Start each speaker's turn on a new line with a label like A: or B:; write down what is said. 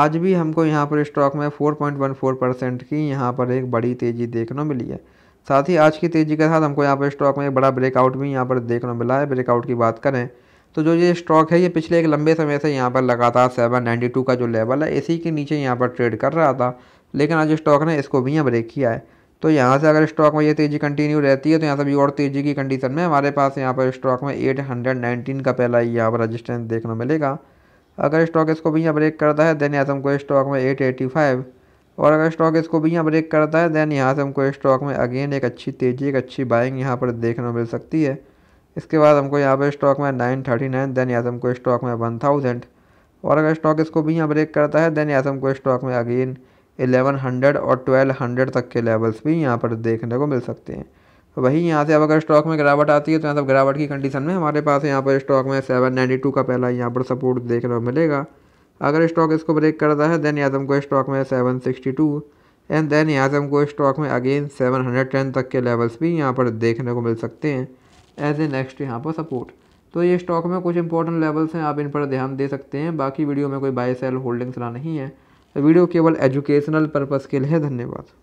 A: आज भी हमको यहाँ पर स्टॉक में 4.14 परसेंट की यहाँ पर एक बड़ी तेज़ी देखने मिली है साथ ही आज की तेज़ी के साथ हमको यहाँ पर स्टॉक में एक बड़ा ब्रेकआउट भी यहाँ पर देखने मिला है ब्रेकआउट की बात करें तो जो ये स्टॉक है ये पिछले एक लंबे समय से यहाँ पर लगातार टू का जो लेवल है इसी के नीचे यहाँ पर ट्रेड कर रहा था लेकिन आज स्टॉक ने इसको भी यहाँ ब्रेक किया है तो यहाँ से अगर स्टॉक में ये तेज़ी कंटिन्यू रहती है तो यहाँ से भी और तेज़ी की कंडीशन में हमारे पास यहाँ पर स्टॉक में 819 का पहला यहाँ पर रजिस्टेंस देखने मिलेगा अगर स्टॉक इसको भी यहाँ ब्रेक करता है देन यहाँ से हमको स्टॉक में एट एटी फाइव और अगर स्टॉक इसको भी यहाँ ब्रेक करता है देन यहाँ से हमको स्टॉक में अगेन एक अच्छी तेज़ी एक अच्छी बाइंग यहाँ पर देखने को मिल सकती है इसके बाद हमको यहाँ पर स्टॉक में नाइन थर्टी नाइन देन यहाँ से हमको स्टॉक में वन थाउजेंड और अगर स्टॉक इसको भी यहाँ ब्रेक करता है देन यहाँ से हमको स्टॉक में अगेन एलेवन हंड्रेड और ट्वेल्व हंड्रेड तक के लेवल्स भी यहाँ पर देखने को मिल सकते हैं वही यहाँ से अब अगर स्टॉक में गिरावट आती है तो यहाँ सब गिरावट की कंडीशन में हमारे पास यहाँ पर स्टॉक में सेवन नाइन्टी टू का पहला यहाँ पर सपोर्ट देखने को मिलेगा अगर स्टॉक इसको ब्रेक करता है देन यहाँ से हमको स्टॉक में seven sixty two and then यहाँ से हमको स्टॉक में अगेन सेवन हंड्रेड टेन तक के लेवल्स भी यहाँ पर देखने को मिल सकते हैं एज ए नेक्स्ट यहाँ पर सपोर्ट तो ये स्टॉक में कुछ इंपॉर्टेंट लेवल्स हैं आप इन पर ध्यान दे सकते हैं बाकी वीडियो में कोई बाय सेल होल्डिंग्स ना नहीं है वीडियो केवल एजुकेशनल पर्पज़ के लिए धन्यवाद